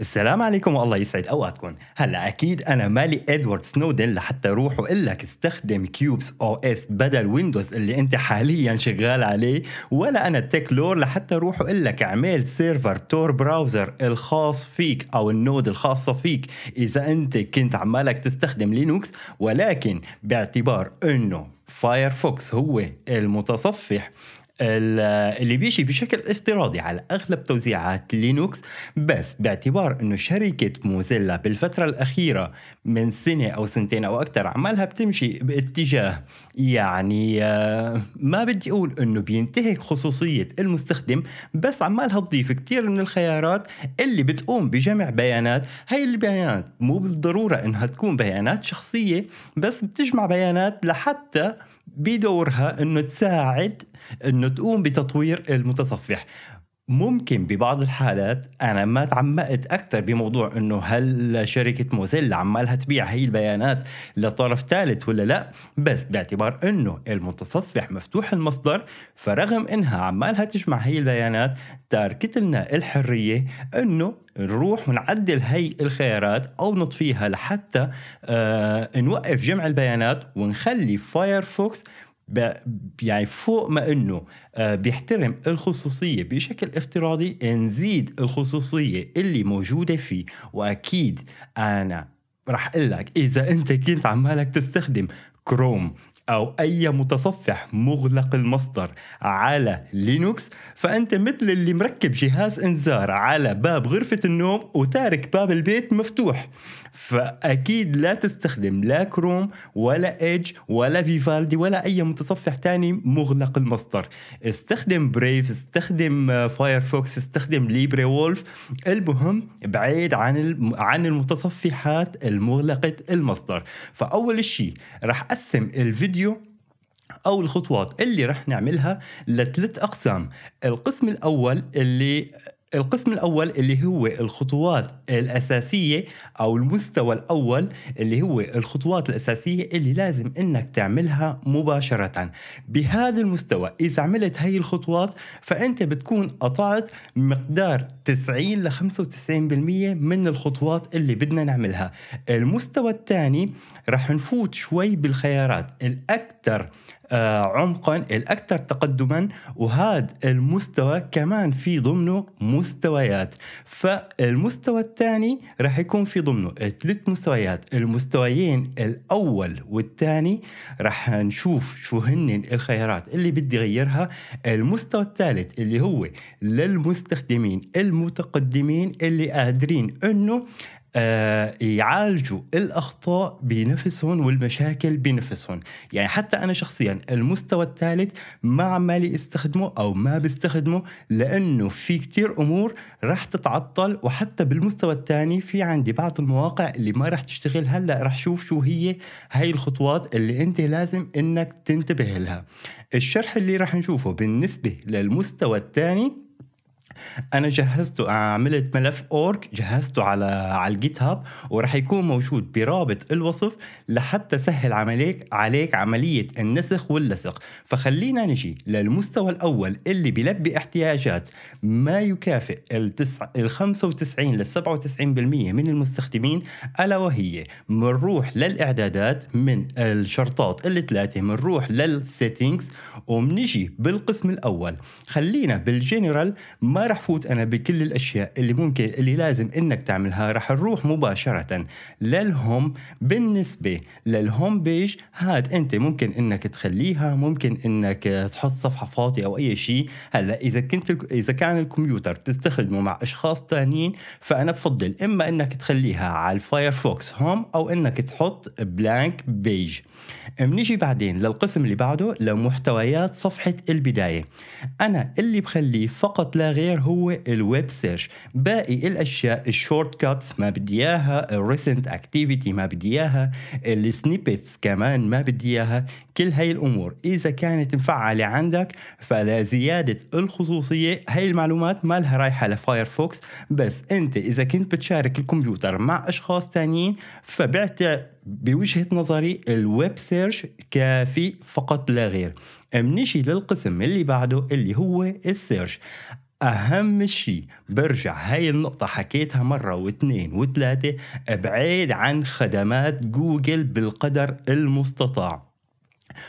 السلام عليكم والله يسعد اوقاتكم هلا اكيد انا مالي ادوارد سنودن لحتى اروح واقول لك استخدم كيوبس او اس بدل ويندوز اللي انت حاليا شغال عليه ولا انا تيك لور لحتى اروح واقول لك اعمل سيرفر تور براوزر الخاص فيك او النود الخاصه فيك اذا انت كنت عمالك تستخدم لينوكس ولكن باعتبار انه فايرفوكس هو المتصفح اللي بيجي بشكل افتراضي على اغلب توزيعات لينوكس بس باعتبار انه شركه موزيلا بالفتره الاخيره من سنة أو سنتين أو أكثر عمالها بتمشي باتجاه يعني آه، ما بدي أقول أنه بينتهك خصوصية المستخدم بس عمالها تضيف كثير من الخيارات اللي بتقوم بجمع بيانات هاي البيانات مو بالضرورة أنها تكون بيانات شخصية بس بتجمع بيانات لحتى بدورها أنه تساعد أنه تقوم بتطوير المتصفح ممكن ببعض الحالات انا ما تعمقت اكثر بموضوع انه هل شركه موزيلا عمالها تبيع هي البيانات لطرف ثالث ولا لا بس باعتبار انه المتصفح مفتوح المصدر فرغم انها عمالها تجمع هي البيانات تاركت لنا الحريه انه نروح ونعدل هي الخيارات او نطفيها لحتى آه نوقف جمع البيانات ونخلي فايرفوكس يعني فوق ما انه آه، بيحترم الخصوصيه بشكل افتراضي نزيد الخصوصيه اللي موجوده فيه واكيد انا رح اقول لك اذا انت كنت عمالك تستخدم كروم او اي متصفح مغلق المصدر على لينوكس فانت مثل اللي مركب جهاز انذار على باب غرفه النوم وتارك باب البيت مفتوح فاكيد لا تستخدم لا كروم ولا ايدج ولا فيفالدي ولا اي متصفح تاني مغلق المصدر استخدم بريف استخدم فايرفوكس آه، استخدم ليبري وولف المهم بعيد عن عن المتصفحات المغلقه المصدر فاول شيء راح اقسم الفيديو او الخطوات اللي رح نعملها لثلاث اقسام القسم الاول اللي القسم الأول اللي هو الخطوات الأساسية أو المستوى الأول اللي هو الخطوات الأساسية اللي لازم إنك تعملها مباشرة بهذا المستوى إذا عملت هاي الخطوات فأنت بتكون قطعت مقدار 90 ل 95% من الخطوات اللي بدنا نعملها المستوى الثاني رح نفوت شوي بالخيارات الأكثر آه، عمقا الاكثر تقدما وهذا المستوى كمان في ضمنه مستويات فالمستوى الثاني راح يكون في ضمنه ثلاث مستويات المستويين الاول والثاني راح نشوف شو هن الخيارات اللي بدي غيرها المستوى الثالث اللي هو للمستخدمين المتقدمين اللي قادرين انه آه، يعالجوا الاخطاء بنفسهم والمشاكل بنفسهم يعني حتى انا شخصيا المستوى الثالث ما عمالي استخدمه او ما بستخدمه لانه في كتير امور رح تتعطل وحتى بالمستوى الثاني في عندي بعض المواقع اللي ما رح تشتغل هلا رح شوف شو هي هاي الخطوات اللي انت لازم انك تنتبه لها الشرح اللي رح نشوفه بالنسبه للمستوى الثاني انا جهزته عملت ملف اورك جهزته على على الجيت هاب وراح يكون موجود برابط الوصف لحتى سهل عمليك عليك عمليه النسخ واللصق فخلينا نجي للمستوى الاول اللي بيلبي احتياجات ما يكافئ ال 95 لل 97% من المستخدمين الا وهي بنروح للاعدادات من الشرطات الثلاثه بنروح للسيتنجز وبنجي بالقسم الاول خلينا بالجنرال ما ما راح فوت انا بكل الاشياء اللي ممكن اللي لازم انك تعملها راح نروح مباشره للهم بالنسبه للهوم بيج هاد انت ممكن انك تخليها ممكن انك تحط صفحه فاضيه او اي شيء هلا اذا كنت اذا كان الكمبيوتر بتستخدمه مع اشخاص ثانيين فانا بفضل اما انك تخليها على الفايرفوكس هوم او انك تحط بلانك بيج بنيجي بعدين للقسم اللي بعده لمحتويات صفحه البدايه انا اللي بخليه فقط لا غير الاخر هو الويب سيرش باقي الاشياء الشورت كاتس ما بدي اياها الريسنت اكتيفيتي ما بدي اياها السنيبتس كمان ما بدي اياها كل هاي الامور اذا كانت مفعله عندك فلا زياده الخصوصيه هاي المعلومات ما لها رايحه لفايرفوكس بس انت اذا كنت بتشارك الكمبيوتر مع اشخاص ثانيين فبعت بوجهة نظري الويب سيرش كافي فقط لا غير منشي للقسم اللي بعده اللي هو السيرش أهم شيء برجع هاي النقطة حكيتها مرة واثنين وثلاثة ابعد عن خدمات جوجل بالقدر المستطاع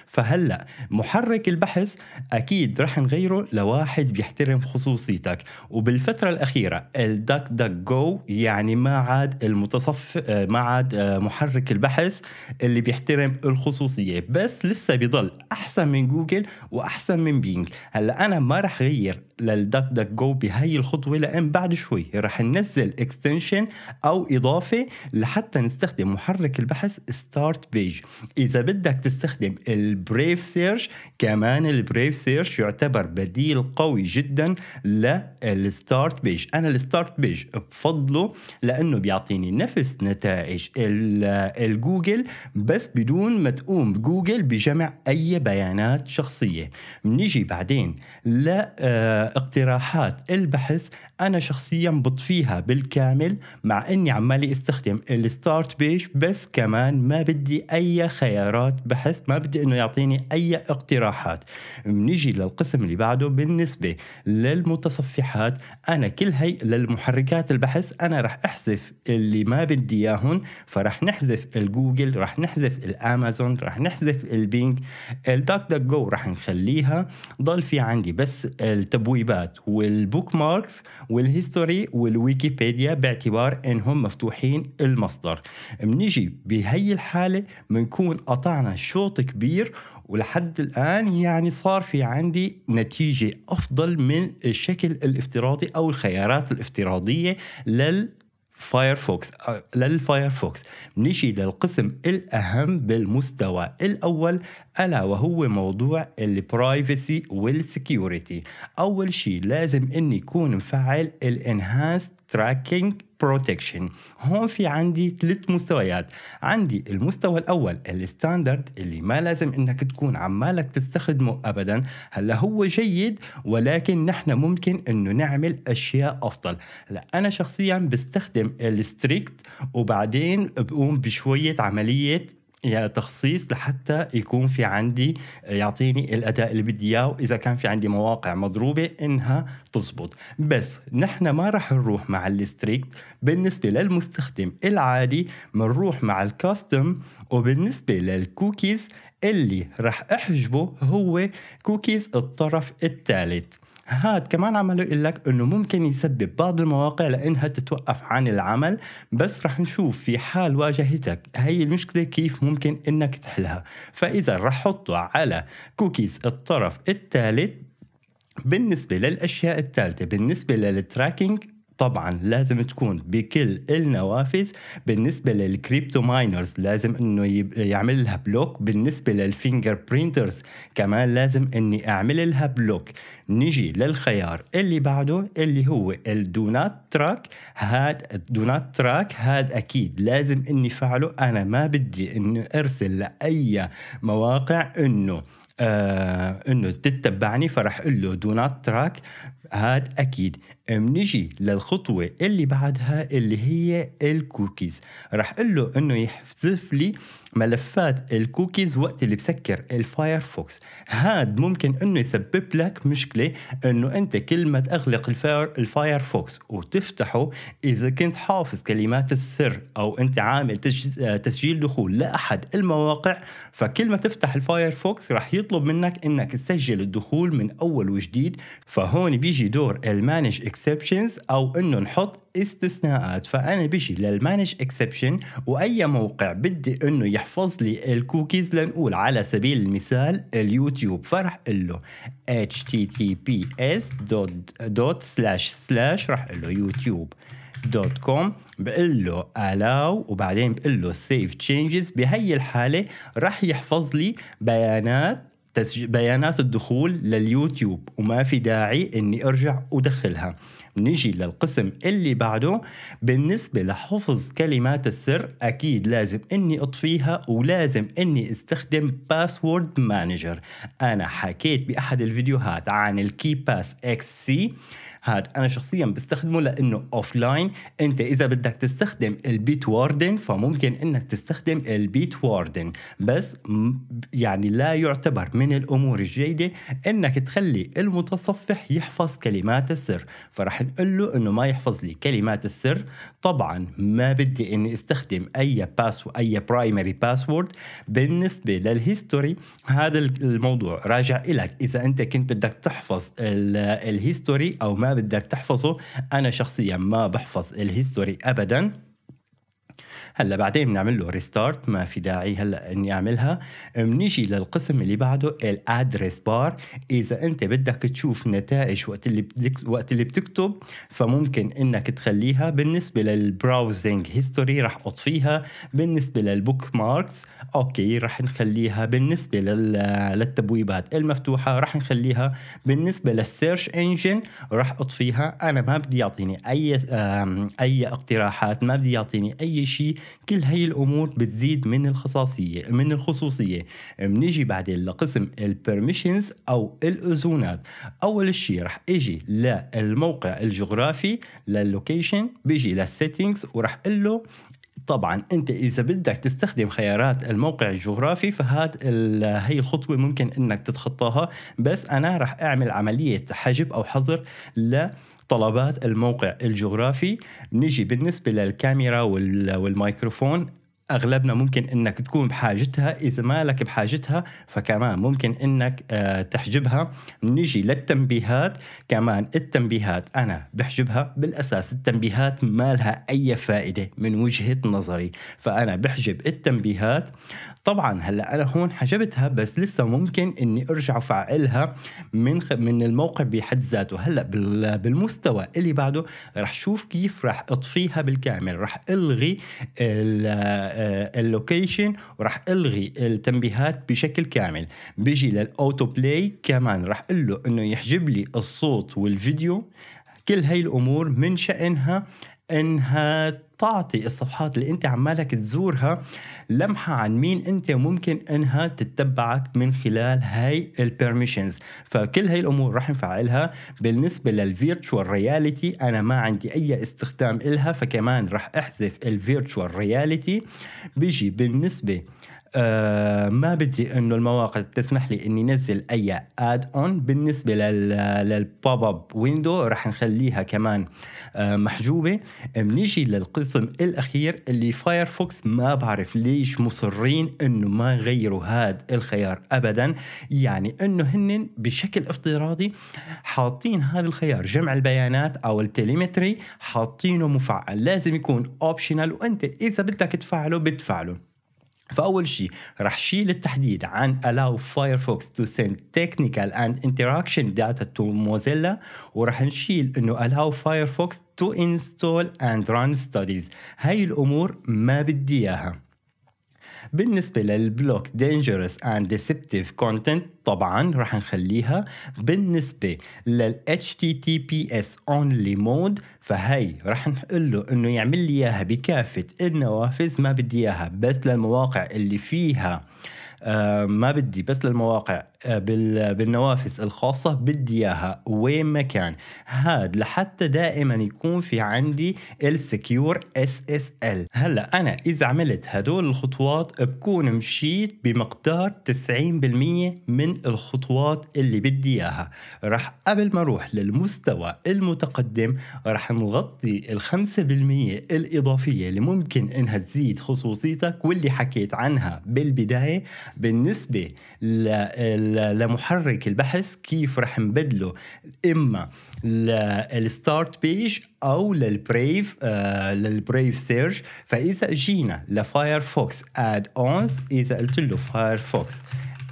فهلا محرك البحث اكيد رح نغيره لواحد بيحترم خصوصيتك وبالفتره الاخيره الدك دك جو يعني ما عاد المتصف ما عاد آه، محرك البحث اللي بيحترم الخصوصيه بس لسه بيضل احسن من جوجل واحسن من بينج هلا انا ما رح غير للدك دك جو بهاي الخطوه لان بعد شوي رح ننزل اكستنشن او اضافه لحتى نستخدم محرك البحث ستارت بيج اذا بدك تستخدم البريف سيرش كمان البريف سيرش يعتبر بديل قوي جدا للستارت بيج انا الستارت بيج بفضله لانه بيعطيني نفس نتائج الجوجل بس بدون ما تقوم جوجل بجمع اي بيانات شخصيه بنيجي بعدين لاقتراحات البحث انا شخصيا بطفيها بالكامل مع اني عمالي استخدم الستارت بيج بس كمان ما بدي اي خيارات بحث ما بدي انه يعطيني اي اقتراحات بنيجي للقسم اللي بعده بالنسبه للمتصفحات انا كل هي للمحركات البحث انا رح احذف اللي ما بدي اياهم فرح نحذف الجوجل رح نحذف الامازون رح نحذف البينج الداك دك جو رح نخليها ضل في عندي بس التبويبات والبوك ماركس والهيستوري والويكيبيديا باعتبار انهم مفتوحين المصدر بنيجي بهي الحاله بنكون قطعنا شوط كبير كثير ولحد الآن يعني صار في عندي نتيجة أفضل من الشكل الافتراضي أو الخيارات الافتراضية لل فايرفوكس للفايرفوكس نجي للقسم الأهم بالمستوى الأول ألا وهو موضوع البرايفسي والسكيورتي أول شيء لازم أني يكون مفعل الانهانس تراكينج بروتكشن هون في عندي ثلاث مستويات عندي المستوى الاول الستاندرد اللي ما لازم انك تكون عمالك تستخدمه ابدا هلا هو جيد ولكن نحن ممكن انه نعمل اشياء افضل هلا انا شخصيا بستخدم الستريكت وبعدين بقوم بشويه عمليه يا يعني تخصيص لحتى يكون في عندي يعطيني الاداء اللي بدي اياه واذا كان في عندي مواقع مضروبه انها تزبط بس نحن ما راح نروح مع الستريكت بالنسبه للمستخدم العادي بنروح مع الكاستم وبالنسبه للكوكيز اللي راح احجبه هو كوكيز الطرف الثالث هاد كمان عملوا يقول لك انه ممكن يسبب بعض المواقع لانها تتوقف عن العمل بس رح نشوف في حال واجهتك هي المشكله كيف ممكن انك تحلها فاذا رح حطوا على كوكيز الطرف الثالث بالنسبه للاشياء الثالثه بالنسبه للتراكينج طبعا لازم تكون بكل النوافذ بالنسبه للكريبتو ماينرز لازم انه يعمل لها بلوك بالنسبه للفينجر برينترز كمان لازم اني اعمل لها بلوك نجي للخيار اللي بعده اللي هو الدونات تراك هاد الدونات تراك هاد اكيد لازم اني فعله انا ما بدي انه ارسل لاي مواقع انه آه انه تتبعني فراح اقول له دو نوت تراك هاد اكيد منجي للخطوه اللي بعدها اللي هي الكوكيز راح اقول له انه يحذف لي ملفات الكوكيز وقت اللي بسكر الفايرفوكس هاد ممكن انه يسبب لك مشكله انه انت كل ما تغلق الفاير الفايرفوكس وتفتحه اذا كنت حافظ كلمات السر او انت عامل تسجيل دخول لاحد المواقع فكل ما تفتح الفايرفوكس راح يطلب منك انك تسجل الدخول من اول وجديد فهون بيجي بيجي دور المانج اكسبشنز او انه نحط استثناءات فانا بيجي للمانج اكسبشن واي موقع بدي انه يحفظ لي الكوكيز لنقول على سبيل المثال اليوتيوب فرح له https:// رح له يوتيوب دوت كوم بقول له allow وبعدين بقول له save changes بهي الحاله رح يحفظ لي بيانات بيانات الدخول لليوتيوب وما في داعي اني ارجع ادخلها نيجي للقسم اللي بعده بالنسبة لحفظ كلمات السر أكيد لازم إني أطفيها ولازم إني استخدم باسورد مانجر أنا حكيت بأحد الفيديوهات عن الكي باس اكس سي هاد انا شخصيا بستخدمه لانه اوف لاين انت اذا بدك تستخدم البيت واردن فممكن انك تستخدم البيت واردن بس يعني لا يعتبر من الامور الجيده انك تخلي المتصفح يحفظ كلمات السر فرح نقول له انه ما يحفظ لي كلمات السر طبعا ما بدي اني استخدم اي باس واي برايمري باسورد بالنسبه للهيستوري هذا الموضوع راجع لك اذا انت كنت بدك تحفظ الهيستوري او ما بدك تحفظه انا شخصيا ما بحفظ الهيستوري ابدا هلا بعدين بنعمل له ريستارت ما في داعي هلا اني اعملها بنيجي للقسم اللي بعده الادرس بار اذا انت بدك تشوف نتائج وقت اللي بدك وقت اللي بتكتب فممكن انك تخليها بالنسبه للبراوزنج هيستوري راح اطفيها بالنسبه للبوك ماركس اوكي راح نخليها بالنسبه لل... للتبويبات المفتوحه راح نخليها بالنسبه للسيرش انجن راح اطفيها انا ما بدي يعطيني اي اي اقتراحات ما بدي يعطيني اي شيء كل هي الامور بتزيد من الخصاصيه من الخصوصيه بنيجي بعدين لقسم البرميشنز او الاذونات اول شيء رح اجي للموقع الجغرافي للوكيشن بيجي للسيتنجز ورح اقول له طبعا انت اذا بدك تستخدم خيارات الموقع الجغرافي فهاد هي الخطوه ممكن انك تتخطاها بس انا راح اعمل عمليه حجب او حظر ل طلبات الموقع الجغرافي نجي بالنسبه للكاميرا والميكروفون اغلبنا ممكن انك تكون بحاجتها اذا مالك بحاجتها فكمان ممكن انك آه، تحجبها نجي للتنبيهات كمان التنبيهات انا بحجبها بالاساس التنبيهات ما لها اي فائده من وجهه نظري فانا بحجب التنبيهات طبعا هلا انا هون حجبتها بس لسه ممكن اني ارجع فعلها من من الموقع بحد ذاته هلا بالمستوى اللي بعده رح شوف كيف رح اطفيها بالكامل رح الغي اللوكيشن آه، وراح الغي التنبيهات بشكل كامل بيجي للاوتو بلاي كمان راح اقول له انه يحجب لي الصوت والفيديو كل هاي الامور من شانها انها تعطي الصفحات اللي انت عمالك تزورها لمحة عن مين انت ممكن انها تتبعك من خلال هاي البرميشنز فكل هاي الامور رح نفعلها بالنسبة للفيرتشوال رياليتي انا ما عندي اي استخدام الها فكمان رح احذف الفيرتشوال رياليتي بيجي بالنسبة آه، ما بدي انه المواقع تسمح لي اني نزل اي اد اون بالنسبه للبوب اب ويندو راح نخليها كمان آه، محجوبه بنيجي للقسم الاخير اللي فايرفوكس ما بعرف ليش مصرين انه ما يغيروا هذا الخيار ابدا يعني انه هن بشكل افتراضي حاطين هذا الخيار جمع البيانات او التليمتري حاطينه مفعل لازم يكون اوبشنال وانت اذا بدك تفعله بتفعله فأول شيء رح شيل التحديد عن allow Firefox to send technical and interaction data to Mozilla ورح نشيل انه allow Firefox to install and run studies هاي الامور ما بدي اياها بالنسبة للبلوك dangerous and deceptive content طبعا راح نخليها بالنسبة لل HTTPS only mode فهي راح نقول له انه يعمل لي اياها بكافة النوافذ ما بدي اياها بس للمواقع اللي فيها آه، ما بدي بس للمواقع آه، بالنوافذ الخاصة بدي إياها وين ما كان هاد لحتى دائما يكون في عندي السكيور اس اس ال هلا أنا إذا عملت هدول الخطوات بكون مشيت بمقدار 90% من الخطوات اللي بدي إياها رح قبل ما أروح للمستوى المتقدم رح نغطي ال 5% الإضافية اللي ممكن إنها تزيد خصوصيتك واللي حكيت عنها بالبداية بالنسبه لمحرك البحث كيف رح نبدله اما للستارت بيج او للبريف للبريف سيرش فاذا جينا لفايرفوكس اد اونز اذا قلت له فايرفوكس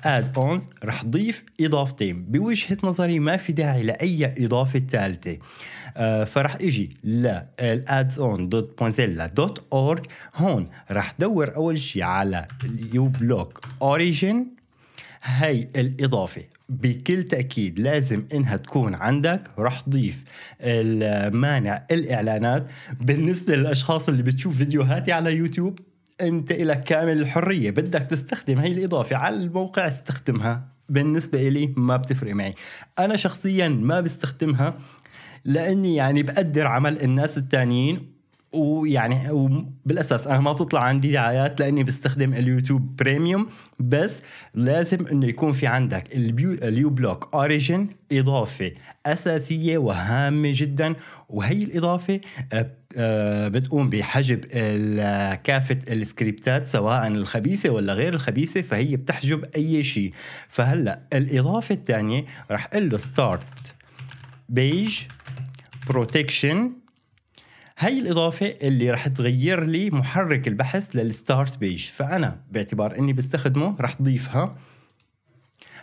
اد اونز رح ضيف اضافتين بوجهه نظري ما في داعي لاي اضافه ثالثه آه، فراح اجي للادز اون دوت بونزيلا دوت اورج هون راح دور اول شيء على يو بلوك اوريجن هاي الاضافه بكل تأكيد لازم إنها تكون عندك راح تضيف المانع الإعلانات بالنسبة للأشخاص اللي بتشوف فيديوهاتي على يوتيوب أنت لك كامل الحرية بدك تستخدم هاي الإضافة على الموقع استخدمها بالنسبة إلي ما بتفرق معي أنا شخصيا ما بستخدمها لاني يعني بقدر عمل الناس التانيين ويعني بالاساس انا ما بتطلع عندي دعايات لاني بستخدم اليوتيوب بريميوم بس لازم انه يكون في عندك البيو اليو بلوك اوريجن اضافه اساسيه وهامه جدا وهي الاضافه آه، آه، بتقوم بحجب كافة السكريبتات سواء الخبيثة ولا غير الخبيثة فهي بتحجب أي شيء فهلأ الإضافة الثانية رح اقول له ستارت بيج بروتكشن هاي الإضافة اللي رح تغير لي محرك البحث للستارت بيج فأنا باعتبار أني بستخدمه رح تضيفها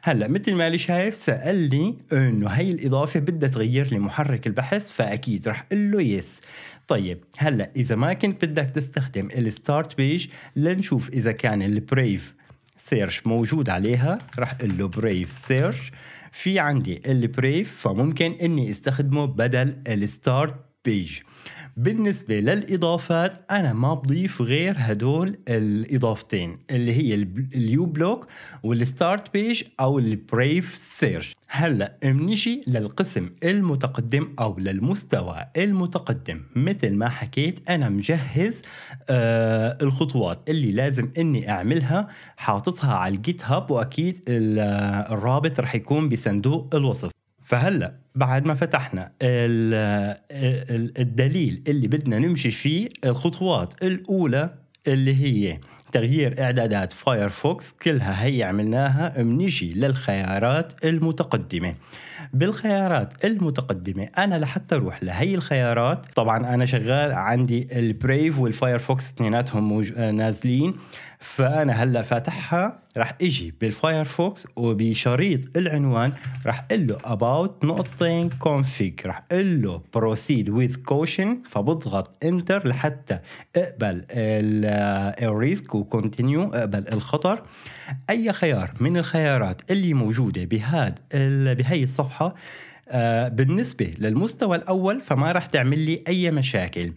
هلا مثل ما لي شايف سألني انه هي الاضافه بدها تغير لي محرك البحث فاكيد رح اقول له يس طيب هلا اذا ما كنت بدك تستخدم الستارت بيج لنشوف اذا كان البريف سيرش موجود عليها رح اقول له بريف سيرش في عندي البريف فممكن اني استخدمه بدل الستارت بيج بالنسبة للإضافات أنا ما بضيف غير هدول الإضافتين اللي هي اليو بلوك والستارت بيج أو البريف سيرش هلا بنجي للقسم المتقدم أو للمستوى المتقدم مثل ما حكيت أنا مجهز آه الخطوات اللي لازم إني أعملها حاططها على الجيت هاب وأكيد الرابط رح يكون بصندوق الوصف فهلا بعد ما فتحنا الدليل اللي بدنا نمشي فيه الخطوات الأولى اللي هي تغيير إعدادات فايرفوكس كلها هي عملناها بنجي للخيارات المتقدمة بالخيارات المتقدمة أنا لحتى أروح لهي الخيارات طبعا أنا شغال عندي البريف والفايرفوكس اثنيناتهم نازلين فانا هلا فاتحها رح اجي بالفايرفوكس وبشريط العنوان رح اقول له about نقطتين config رح اقول له proceed with caution فبضغط انتر لحتى اقبل الريسك آه، وكونتينيو اقبل الخطر اي خيار من الخيارات اللي موجوده بهاد بهي الصفحه آه، بالنسبه للمستوى الاول فما رح تعمل لي اي مشاكل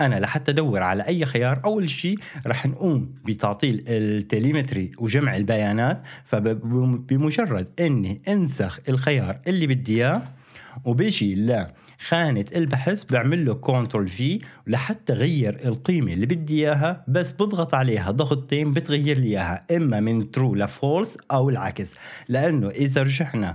انا لحتى ادور على اي خيار اول شيء راح نقوم بتعطيل التليمتري وجمع البيانات فبمجرد اني انسخ الخيار اللي بدي اياه وبيجي ل خانه البحث بعمل له كنترول في لحتى غير القيمه اللي بدي اياها بس بضغط عليها ضغطتين بتغير لي اياها اما من ترو لفولس او العكس لانه اذا رجعنا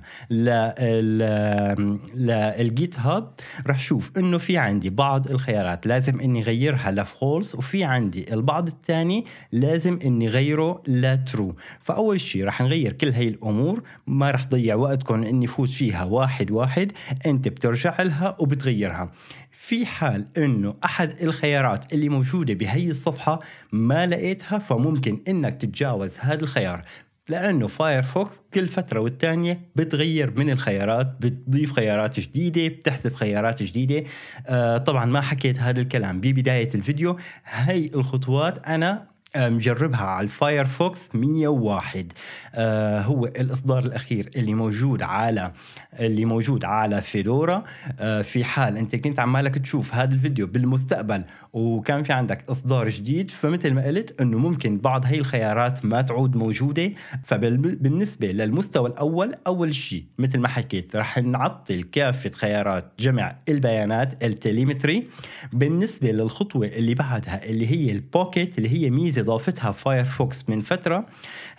للجيت هاب رح شوف انه في عندي بعض الخيارات لازم اني غيرها لفولس وفي عندي البعض الثاني لازم اني غيره لترو فاول شيء رح نغير كل هاي الامور ما رح ضيع وقتكم اني فوت فيها واحد واحد انت بترجع لها وبتغيرها في حال انه احد الخيارات اللي موجوده بهي الصفحه ما لقيتها فممكن انك تتجاوز هذا الخيار لانه فايرفوكس كل فتره والتانيه بتغير من الخيارات بتضيف خيارات جديده بتحذف خيارات جديده آه طبعا ما حكيت هذا الكلام ببدايه الفيديو هي الخطوات انا آه، مجربها على الفايرفوكس 101 آه هو الاصدار الاخير اللي موجود على اللي موجود على فيدورا آه في حال انت كنت عمالك تشوف هذا الفيديو بالمستقبل وكان في عندك اصدار جديد فمثل ما قلت انه ممكن بعض هي الخيارات ما تعود موجوده فبالنسبه للمستوى الاول اول شيء مثل ما حكيت رح نعطل كافه خيارات جمع البيانات التليمتري بالنسبه للخطوه اللي بعدها اللي هي البوكيت اللي هي ميزه ضافتها فايرفوكس من فتره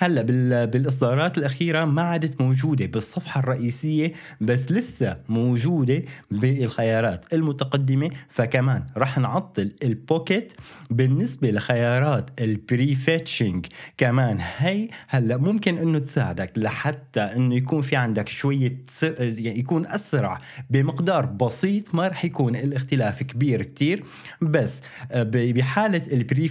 هلا بالاصدارات الاخيره ما عادت موجوده بالصفحه الرئيسيه بس لسه موجوده بالخيارات المتقدمه فكمان رح نعطل البوكيت بالنسبه لخيارات البري كمان هي هلا ممكن انه تساعدك لحتى انه يكون في عندك شويه يعني يكون اسرع بمقدار بسيط ما رح يكون الاختلاف كبير كتير بس آه، بحاله البري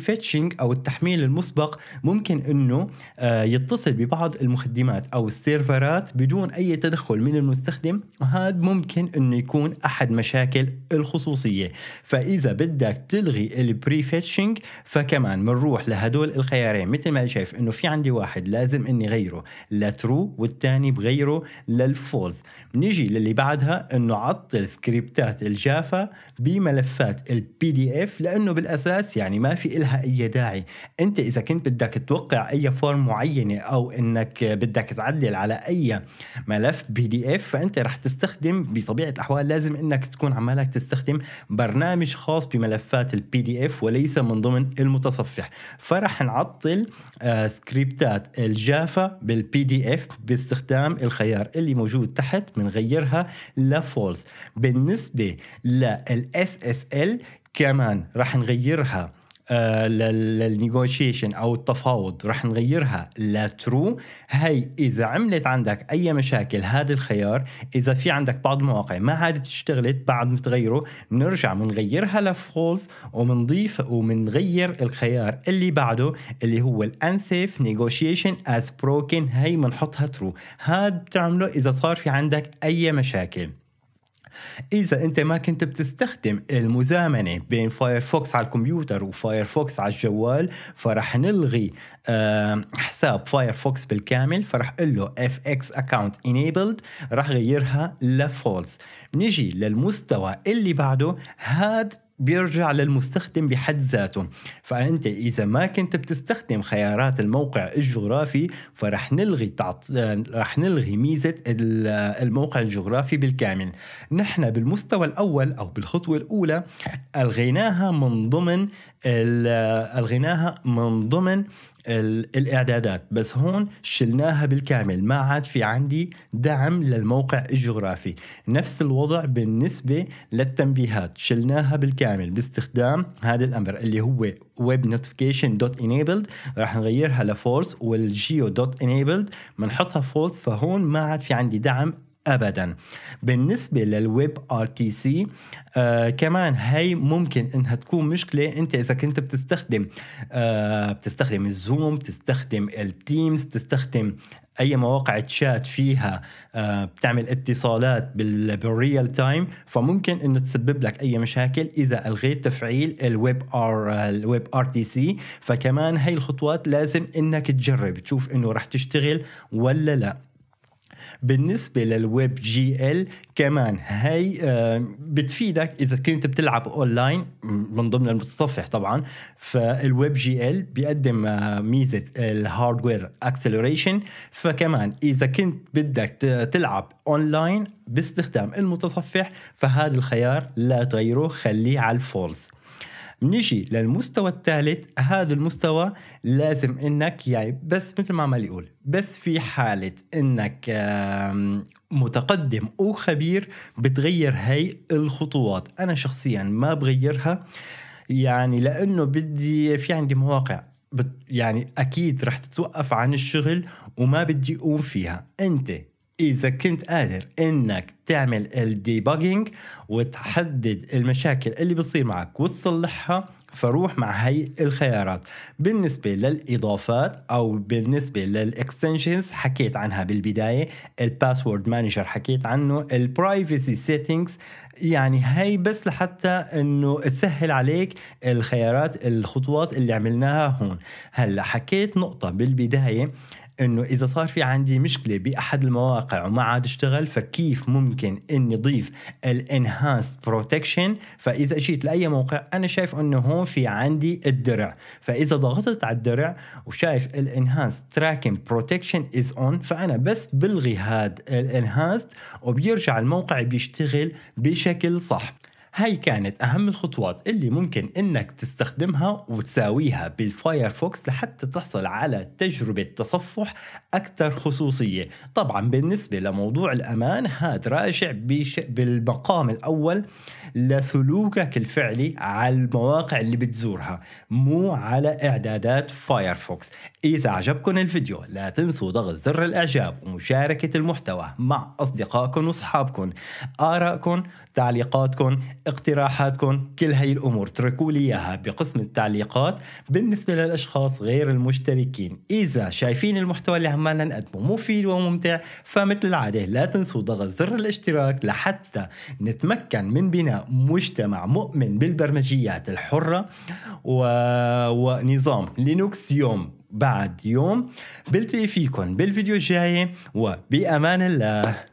او التحميل المسبق ممكن انه آه يتصل ببعض المخدمات او السيرفرات بدون اي تدخل من المستخدم وهذا ممكن انه يكون احد مشاكل الخصوصيه فاذا بدك تلغي البريفيتشنج فكمان بنروح لهدول الخيارين مثل ما شايف انه في عندي واحد لازم اني غيره لترو والثاني بغيره للفولز نيجي للي بعدها انه عطل سكريبتات الجافا بملفات البي دي اف لانه بالاساس يعني ما في إلها اي داعي انت اذا كنت بدك توقع اي فورم معين معينه او انك بدك تعدل على اي ملف بي دي اف فانت رح تستخدم بطبيعه الاحوال لازم انك تكون عمالك تستخدم برنامج خاص بملفات البي دي اف وليس من ضمن المتصفح فرح نعطل آه، سكريبتات الجافا بالبي دي اف باستخدام الخيار اللي موجود تحت بنغيرها لفولس بالنسبه للاس اس ال كمان رح نغيرها آه، للنيغوشيشن او التفاوض رح نغيرها لترو هي اذا عملت عندك اي مشاكل هذا الخيار اذا في عندك بعض المواقع ما عادت اشتغلت بعد ما تغيره بنرجع بنغيرها لفولس وبنضيف وبنغير الخيار اللي بعده اللي هو الانسيف نيغوشيشن از بروكن هي بنحطها ترو هاد بتعمله اذا صار في عندك اي مشاكل إذا أنت ما كنت بتستخدم المزامنة بين فايرفوكس على الكمبيوتر وفايرفوكس على الجوال فرح نلغي حساب فايرفوكس بالكامل فرح قل له FX account enabled رح غيرها لفولز نجي للمستوى اللي بعده هاد بيرجع للمستخدم بحد ذاته فأنت إذا ما كنت بتستخدم خيارات الموقع الجغرافي فرح نلغي تعط... رح نلغي ميزة الموقع الجغرافي بالكامل نحن بالمستوى الأول أو بالخطوة الأولى ألغيناها من ضمن ألغيناها من ضمن الاعدادات بس هون شلناها بالكامل ما عاد في عندي دعم للموقع الجغرافي نفس الوضع بالنسبه للتنبيهات شلناها بالكامل باستخدام هذا الامر اللي هو ويب نوتيفيكيشن دوت انيبلد راح نغيرها لفورس والجيو دوت انيبلد بنحطها فورس فهون ما عاد في عندي دعم ابدا بالنسبه للويب ار تي سي آه، كمان هي ممكن انها تكون مشكله انت اذا كنت بتستخدم آه بتستخدم الزوم بتستخدم التيمز بتستخدم اي مواقع تشات فيها آه بتعمل اتصالات بالريال تايم فممكن انه تسبب لك اي مشاكل اذا الغيت تفعيل الويب ار الويب ار تي سي فكمان هي الخطوات لازم انك تجرب تشوف انه رح تشتغل ولا لا بالنسبة للويب جي ال كمان هي بتفيدك إذا كنت بتلعب أونلاين من ضمن المتصفح طبعا فالويب جي ال بيقدم آه، ميزة الهاردوير اكسلريشن فكمان إذا كنت بدك تلعب أونلاين باستخدام المتصفح فهذا الخيار لا تغيره خليه على الفولز بنيجي للمستوى الثالث هذا المستوى لازم انك يعني بس مثل ما عمال يقول بس في حالة انك متقدم وخبير بتغير هاي الخطوات انا شخصيا ما بغيرها يعني لانه بدي في عندي مواقع بت يعني اكيد رح تتوقف عن الشغل وما بدي اقوم فيها انت اذا كنت قادر انك تعمل الديباجينج وتحدد المشاكل اللي بتصير معك وتصلحها فروح مع هي الخيارات بالنسبة للإضافات أو بالنسبة للإكستنشنز حكيت عنها بالبداية الباسورد مانجر حكيت عنه البرايفسي سيتنجز يعني هي بس لحتى أنه تسهل عليك الخيارات الخطوات اللي عملناها هون هلا حكيت نقطة بالبداية انه اذا صار في عندي مشكله باحد المواقع وما عاد اشتغل فكيف ممكن اني اضيف الانهانس بروتكشن فاذا اجيت لاي موقع انا شايف انه هون في عندي الدرع فاذا ضغطت على الدرع وشايف الانهانس تراكن بروتكشن از اون فانا بس بلغي هذا الانهانس وبيرجع الموقع بيشتغل بشكل صح هاي كانت أهم الخطوات اللي ممكن إنك تستخدمها وتساويها بالفايرفوكس لحتى تحصل على تجربة تصفح أكثر خصوصية طبعا بالنسبة لموضوع الأمان هاد راجع بالمقام الأول لسلوكك الفعلي على المواقع اللي بتزورها مو على إعدادات فايرفوكس إذا عجبكم الفيديو لا تنسوا ضغط زر الإعجاب ومشاركة المحتوى مع أصدقائكم وأصحابكم آرائكم تعليقاتكم اقتراحاتكم كل هاي الأمور اتركوا لي إياها بقسم التعليقات بالنسبة للأشخاص غير المشتركين إذا شايفين المحتوى اللي عمالنا نقدمه مفيد وممتع فمثل العادة لا تنسوا ضغط زر الاشتراك لحتى نتمكن من بناء مجتمع مؤمن بالبرمجيات الحرة و... ونظام لينوكس يوم بعد يوم بلتقي فيكم بالفيديو الجاي وبأمان الله